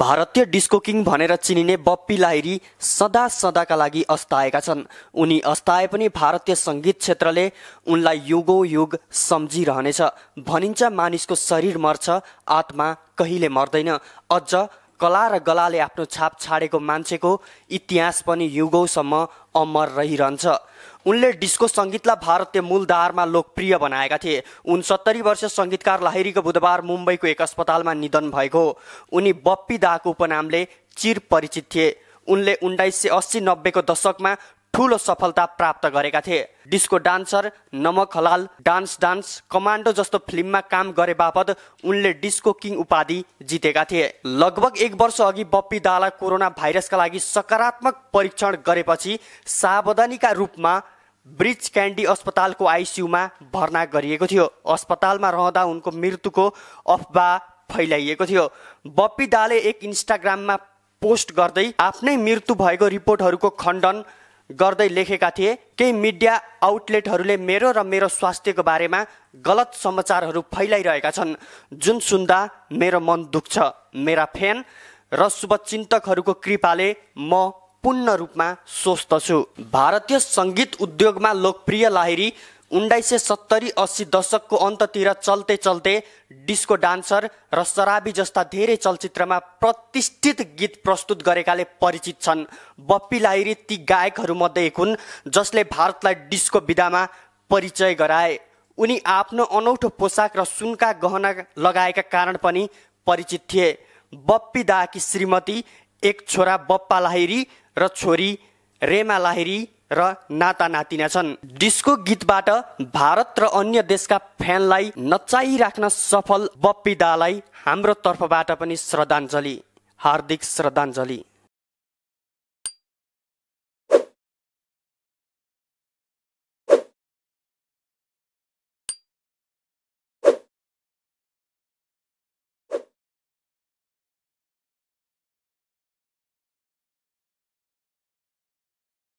भारतीय disco king भनेर चिनिने बप्पी लाहिरी सदा सदाका लागि अस्ताएका छन् उनी अस्ताए पनि भारतीय सङ्गीत क्षेत्रले उनलाई युगो युग सम्झिरहनेछ भनिन्छ मानिसको शरीर मर्छ आत्मा कहिले मर्दैन अझ कला र गलाले आफ्नो छाप छाडेको मान्छेको इतिहास पनि युगौसम्म अमर रहिरहन्छ उनले डिस्को सङ्गीतलाई भारतीय मूलधारमा लोकप्रिय बनाएका थिए उन सत्तरी वर्ष सङ्गीतकार लाहिरीको बुधबार मुम्बईको एक अस्पतालमा निधन भएको उनी बप्पी दाको उपनामले चिर परिचित थिए उनले उन्नाइस सय अस्सी नब्बेको दशकमा ठुलो सफलता प्राप्त गरेका थिए डिस्को डान्सर नमक हलाल डान्स डान्स कमान्डो जस्तो फिल्ममा काम गरे बापत उनले डिस्को किङ उपाधि जितेका थिए लगभग एक वर्ष अघि बप्पी दाला कोरोना भाइरसका लागि सकारात्मक परीक्षण गरेपछि सावधानीका रूपमा ब्रिज क्यान्डी अस्पतालको आइसियुमा भर्ना गरिएको थियो अस्पतालमा रहँदा उनको मृत्युको अफवाह फैलाइएको थियो बप्पी दाले एक इन्स्टाग्राममा पोस्ट गर्दै आफ्नै मृत्यु भएको रिपोर्टहरूको खण्डन गर्दै लेखेका थिए केही मिडिया आउटलेटहरूले मेरो र मेरो स्वास्थ्यको बारेमा गलत समाचारहरू फैलाइरहेका छन् जुन सुन्दा मेरो मन दुख्छ मेरा फ्यान र शुभचिन्तकहरूको कृपाले म पूर्ण रूपमा स्वस्थ छु भारतीय सङ्गीत उद्योगमा लोकप्रिय लाहिरी उन्नाइस सय सत्तरी अस्सी दशकको अन्ततिर चल्दै चल्दै डिस्को डान्सर र सराबी जस्ता धेरै चलचित्रमा प्रतिष्ठित गीत प्रस्तुत गरेकाले परिचित छन् बप्पी लाहिरी ती गायकहरूमध्ये एक हुन् जसले भारतलाई डिस्को विधामा परिचय गराए उनी आफ्नो अनौठो पोसाक र सुनका गहना लगाएका कारण पनि परिचित थिए बप्पी दाकी श्रीमती एक छोरा बप्पा लाहिरी र छोरी रेमा लाहिरी र नाता नातिना छन् डिस्को गीतबाट भारत र अन्य देशका फ्यानलाई नचाइराख्न सफल बप्पी दालाई हाम्रो तर्फबाट पनि श्रद्धाञ्जली हार्दिक श्रद्धाञ्जली